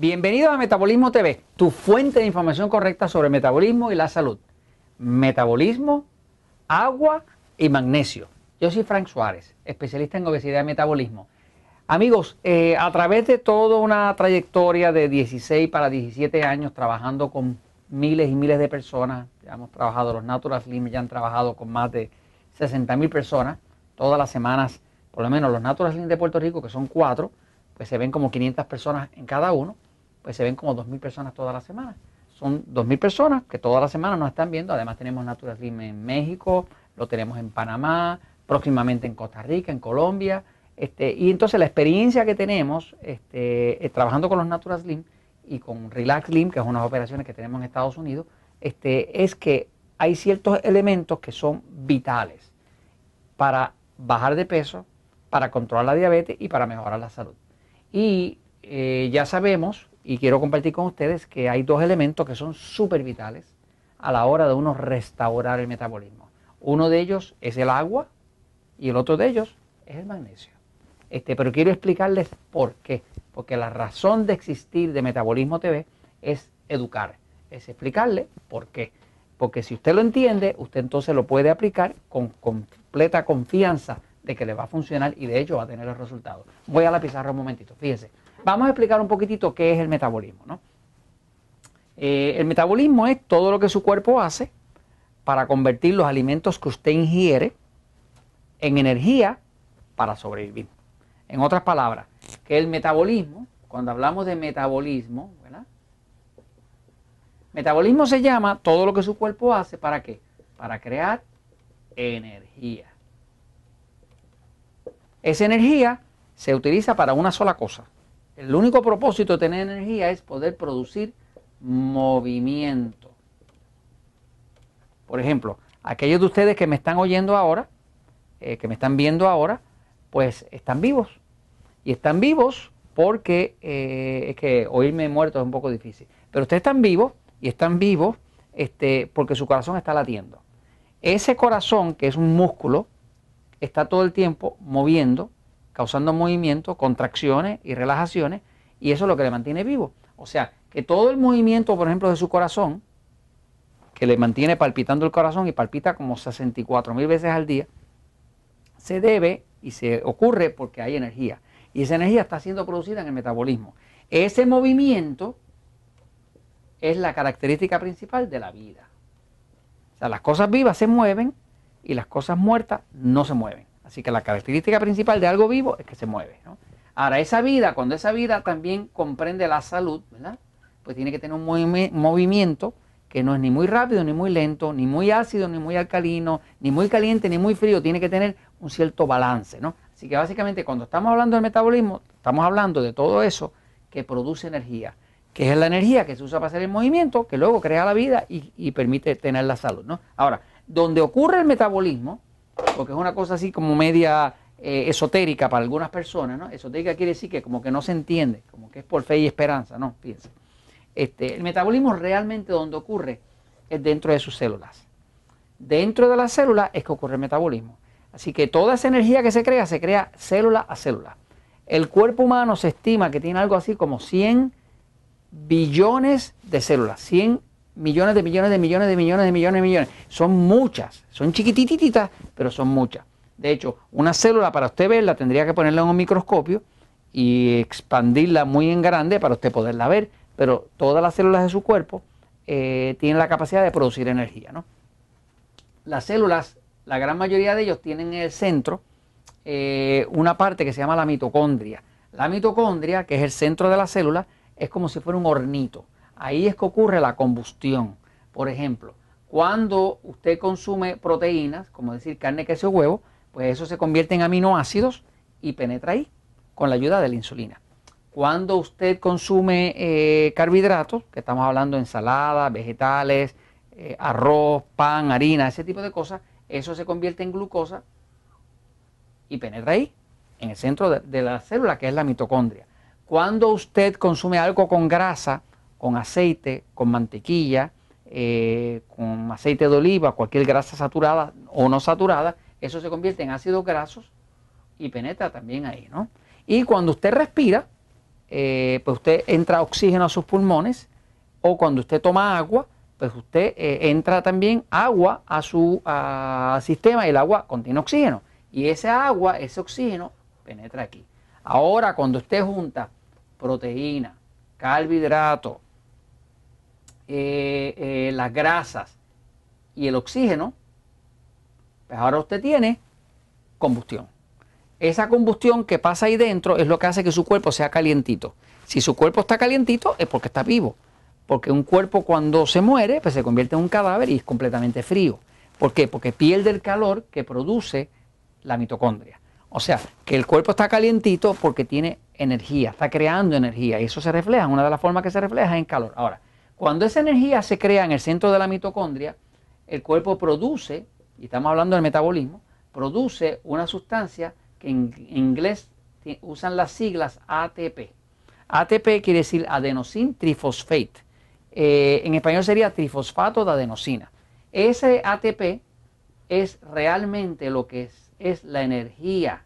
Bienvenidos a Metabolismo TV, tu fuente de información correcta sobre metabolismo y la salud. Metabolismo, agua y magnesio. Yo soy Frank Suárez, especialista en obesidad y metabolismo. Amigos, eh, a través de toda una trayectoria de 16 para 17 años trabajando con miles y miles de personas, ya hemos trabajado los Natural Slim, ya han trabajado con más de 60 mil personas, todas las semanas, por lo menos los Natural Slim de Puerto Rico, que son cuatro, pues se ven como 500 personas en cada uno pues se ven como 2.000 personas todas las semanas. Son 2.000 personas que todas las semanas nos están viendo. Además tenemos Natural Slim en México, lo tenemos en Panamá, próximamente en Costa Rica, en Colombia. Este, y entonces la experiencia que tenemos este, eh, trabajando con los Natural Slim y con Relax Slim, que es unas operaciones que tenemos en Estados Unidos, este, es que hay ciertos elementos que son vitales para bajar de peso, para controlar la diabetes y para mejorar la salud. Y eh, ya sabemos y quiero compartir con ustedes que hay dos elementos que son súper vitales a la hora de uno restaurar el metabolismo. Uno de ellos es el agua y el otro de ellos es el magnesio. Este, pero quiero explicarles por qué. Porque la razón de existir de Metabolismo TV es educar, es explicarle por qué. Porque si usted lo entiende, usted entonces lo puede aplicar con completa confianza de que le va a funcionar y de hecho va a tener el resultado. Voy a la pizarra un momentito, fíjese. Vamos a explicar un poquitito qué es el metabolismo. ¿no? Eh, el metabolismo es todo lo que su cuerpo hace para convertir los alimentos que usted ingiere en energía para sobrevivir. En otras palabras, que el metabolismo, cuando hablamos de metabolismo, ¿verdad? Metabolismo se llama todo lo que su cuerpo hace para qué? Para crear energía. Esa energía se utiliza para una sola cosa, el único propósito de tener energía es poder producir movimiento. Por ejemplo, aquellos de ustedes que me están oyendo ahora, eh, que me están viendo ahora, pues están vivos. Y están vivos porque eh, es que oírme muerto es un poco difícil. Pero ustedes están vivos y están vivos este, porque su corazón está latiendo. Ese corazón, que es un músculo, está todo el tiempo moviendo causando movimiento, contracciones y relajaciones, y eso es lo que le mantiene vivo. O sea, que todo el movimiento, por ejemplo, de su corazón, que le mantiene palpitando el corazón y palpita como 64 mil veces al día, se debe y se ocurre porque hay energía. Y esa energía está siendo producida en el metabolismo. Ese movimiento es la característica principal de la vida. O sea, las cosas vivas se mueven y las cosas muertas no se mueven. Así que la característica principal de algo vivo es que se mueve. ¿no? Ahora, esa vida, cuando esa vida también comprende la salud, ¿verdad? Pues tiene que tener un movimiento que no es ni muy rápido, ni muy lento, ni muy ácido, ni muy alcalino, ni muy caliente, ni muy frío. Tiene que tener un cierto balance, ¿no? Así que básicamente cuando estamos hablando del metabolismo, estamos hablando de todo eso que produce energía, que es la energía que se usa para hacer el movimiento, que luego crea la vida y, permite tener la salud, Ahora, donde ocurre el metabolismo, porque es una cosa así como media eh, esotérica para algunas personas, ¿no? Esotérica quiere decir que como que no se entiende, como que es por fe y esperanza, ¿no? Fíjense. Este, el metabolismo realmente donde ocurre es dentro de sus células. Dentro de las células es que ocurre el metabolismo. Así que toda esa energía que se crea, se crea célula a célula. El cuerpo humano se estima que tiene algo así como 100 billones de células, 100 millones de millones de millones de millones de millones de millones. Son muchas, son chiquitititas, pero son muchas. De hecho, una célula para usted verla tendría que ponerla en un microscopio y expandirla muy en grande para usted poderla ver, pero todas las células de su cuerpo eh, tienen la capacidad de producir energía. ¿no? Las células, la gran mayoría de ellos tienen en el centro eh, una parte que se llama la mitocondria. La mitocondria, que es el centro de la célula, es como si fuera un hornito. Ahí es que ocurre la combustión. Por ejemplo, cuando usted consume proteínas, como decir carne, queso o huevo, pues eso se convierte en aminoácidos y penetra ahí con la ayuda de la insulina. Cuando usted consume eh, carbohidratos, que estamos hablando de ensaladas, vegetales, eh, arroz, pan, harina, ese tipo de cosas, eso se convierte en glucosa y penetra ahí, en el centro de la célula, que es la mitocondria. Cuando usted consume algo con grasa, con aceite, con mantequilla, eh, con aceite de oliva, cualquier grasa saturada o no saturada, eso se convierte en ácidos grasos y penetra también ahí, ¿no? Y cuando usted respira, eh, pues usted entra oxígeno a sus pulmones, o cuando usted toma agua, pues usted eh, entra también agua a su sistema y el agua contiene oxígeno. Y ese agua, ese oxígeno, penetra aquí. Ahora, cuando usted junta proteína, carbohidrato, eh, eh, las grasas y el oxígeno, pues ahora usted tiene combustión. Esa combustión que pasa ahí dentro es lo que hace que su cuerpo sea calientito. Si su cuerpo está calientito es porque está vivo, porque un cuerpo cuando se muere pues se convierte en un cadáver y es completamente frío. ¿Por qué? Porque pierde el calor que produce la mitocondria. O sea, que el cuerpo está calientito porque tiene energía, está creando energía y eso se refleja, una de las formas que se refleja es en calor. Ahora, cuando esa energía se crea en el centro de la mitocondria, el cuerpo produce, y estamos hablando del metabolismo, produce una sustancia que en inglés usan las siglas ATP. ATP quiere decir adenosin trifosfate. Eh, en español sería trifosfato de adenosina. Ese ATP es realmente lo que es, es la energía,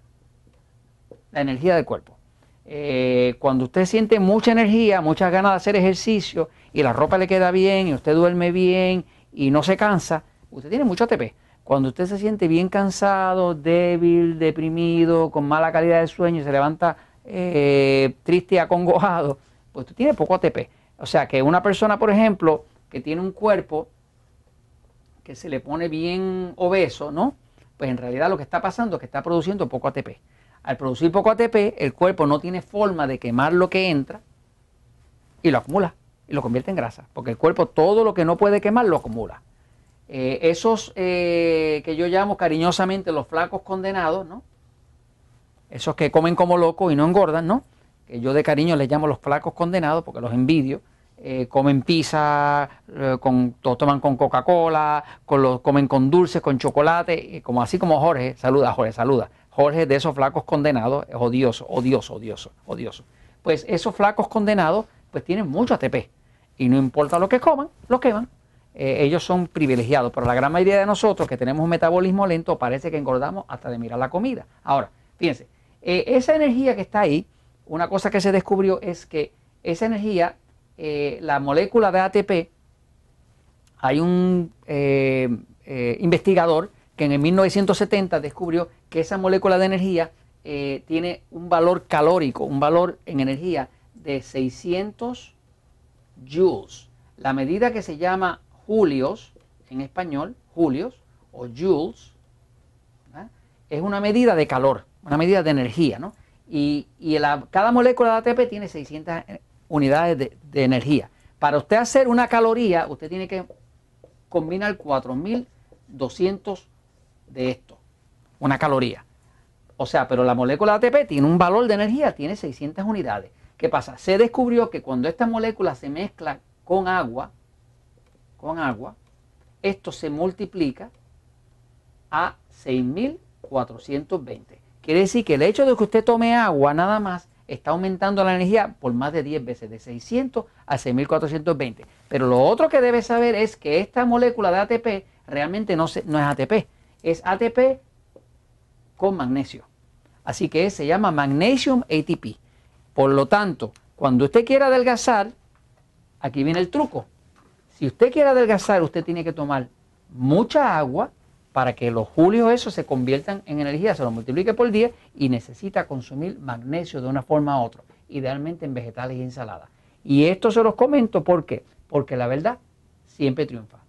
la energía del cuerpo. Eh, cuando usted siente mucha energía, muchas ganas de hacer ejercicio y la ropa le queda bien y usted duerme bien y no se cansa, usted tiene mucho ATP. Cuando usted se siente bien cansado, débil, deprimido, con mala calidad de sueño y se levanta eh, triste y acongojado, pues usted tiene poco ATP. O sea que una persona, por ejemplo, que tiene un cuerpo que se le pone bien obeso, ¿no? Pues en realidad lo que está pasando es que está produciendo poco ATP. Al producir poco ATP, el cuerpo no tiene forma de quemar lo que entra y lo acumula y lo convierte en grasa, porque el cuerpo todo lo que no puede quemar lo acumula. Eh, esos eh, que yo llamo cariñosamente los flacos condenados, ¿no? Esos que comen como locos y no engordan, ¿no? Que yo de cariño les llamo los flacos condenados porque los envidio. Eh, comen pizza, con, toman con Coca-Cola, comen con dulces, con chocolate, como así como Jorge, saluda Jorge, saluda. Jorge de esos flacos condenados, es odioso, odioso, odioso, odioso. Pues esos flacos condenados pues tienen mucho ATP y no importa lo que coman, lo queman. Eh, ellos son privilegiados, pero la gran mayoría de nosotros que tenemos un metabolismo lento parece que engordamos hasta de mirar la comida. Ahora, fíjense, eh, esa energía que está ahí, una cosa que se descubrió es que esa energía, eh, la molécula de ATP, hay un investigador que en el 1970 descubrió que esa molécula de energía eh, tiene un valor calórico, un valor en energía de 600 joules. La medida que se llama julios en español, julios o joules, es una medida de calor, una medida de energía, ¿no? Y, cada molécula de ATP tiene 600 eh, unidades de, de energía. Para usted hacer una caloría, usted tiene que combinar 4200 de esto, una caloría. O sea, pero la molécula de ATP tiene un valor de energía, tiene 600 unidades. ¿Qué pasa? Se descubrió que cuando esta molécula se mezcla con agua, con agua, esto se multiplica a 6420. Quiere decir que el hecho de que usted tome agua nada más está aumentando la energía por más de 10 veces, de 600 a 6420. Pero lo otro que debe saber es que esta molécula de ATP realmente no, no es ATP, es ATP con magnesio. Así que se llama magnesium ATP. Por lo tanto, cuando usted quiera adelgazar, aquí viene el truco. Si usted quiere adelgazar, usted tiene que tomar mucha agua para que los julios eso se conviertan en energía, se lo multiplique por día y necesita consumir magnesio de una forma u otra, idealmente en vegetales y ensaladas. Y esto se los comento porque, porque la verdad siempre triunfa.